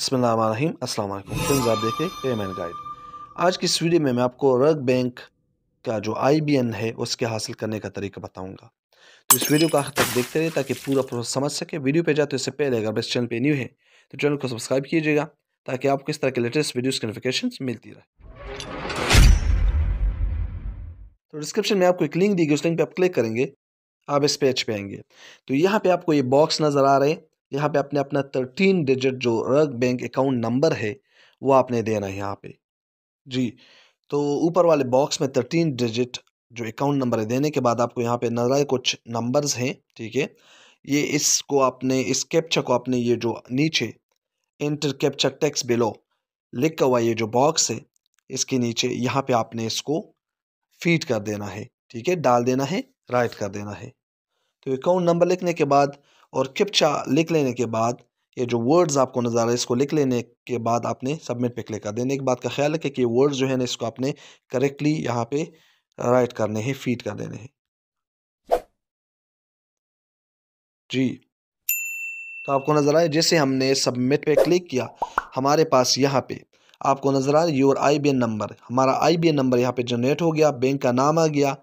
बसमीम असल फ्रेंड्स आप पेमेंट गाइड आज की इस वीडियो में मैं आपको रग बैंक का जो एन है उसके हासिल करने का तरीका बताऊंगा तो इस वीडियो को आखिर तक देखते रहे ताकि पूरा प्रोसेस समझ सके वीडियो पे जाते इससे पहले अगर इस चैनल पे न्यू है तो चैनल को सब्सक्राइब कीजिएगा ताकि आपको इस तरह के लेटेस्ट वीडियोज़ की नोटिफिकेशन मिलती रहे तो डिस्क्रिप्शन में आपको एक लिंक दी गई उस लिंक पर आप क्लिक करेंगे आप इस पेज पे आएंगे तो यहाँ पर आपको ये बॉक्स नज़र आ रहे हैं यहाँ पे आपने अपना थर्टीन डिजिट जो रग बैंक अकाउंट नंबर है वो आपने देना है यहाँ पे जी तो ऊपर वाले बॉक्स में थर्टीन डिजिट जो अकाउंट नंबर है देने के बाद आपको यहाँ पे नजर आए कुछ नंबर्स हैं ठीक है ये इसको आपने इस कैप्चा को आपने ये जो नीचे इंटर कैप्चा टेक्स बिलो लिखा हुआ ये जो बॉक्स है इसके नीचे यहाँ पे आपने इसको फीड कर देना है ठीक है डाल देना है राइट कर देना है तो अकाउंट नंबर लिखने के बाद और किपचा लिख लेने के बाद ये जो वर्ड्स आपको नज़र आ रहा है इसको लिख लेने के बाद आपने सबमिट पे क्लिक कर देने एक बात का ख्याल रखें कि वर्ड्स जो है ना इसको आपने करेक्टली यहाँ पे राइट करने हैं फीड कर देने हैं जी तो आपको नज़र आए जैसे हमने सबमिट पे क्लिक किया हमारे पास यहाँ पे आपको नज़र आ रहा है your I B N number हमारा आई बी एन नंबर यहाँ पे जनरेट हो गया बैंक का नाम आ गया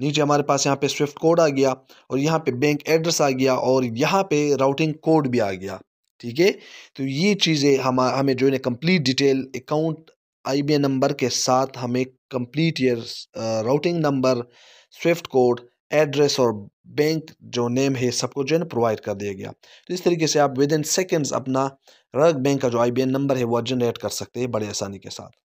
नीचे हमारे पास यहाँ पे स्विफ्ट कोड आ गया और यहाँ पे बैंक एड्रेस आ गया और यहाँ पे राउटिंग कोड भी आ गया ठीक है तो ये चीज़ें हम हमें जो है complete detail account I number के साथ हमें कंप्लीट ये routing number swift code address और बैंक जो नेम है सबको जो है ना प्रोवाइड कर दिया गया तो इस तरीके से आप विद इन सेकेंड्स अपना रग बैंक का जो आई नंबर है वह जनरेट कर सकते हैं बड़े आसानी के साथ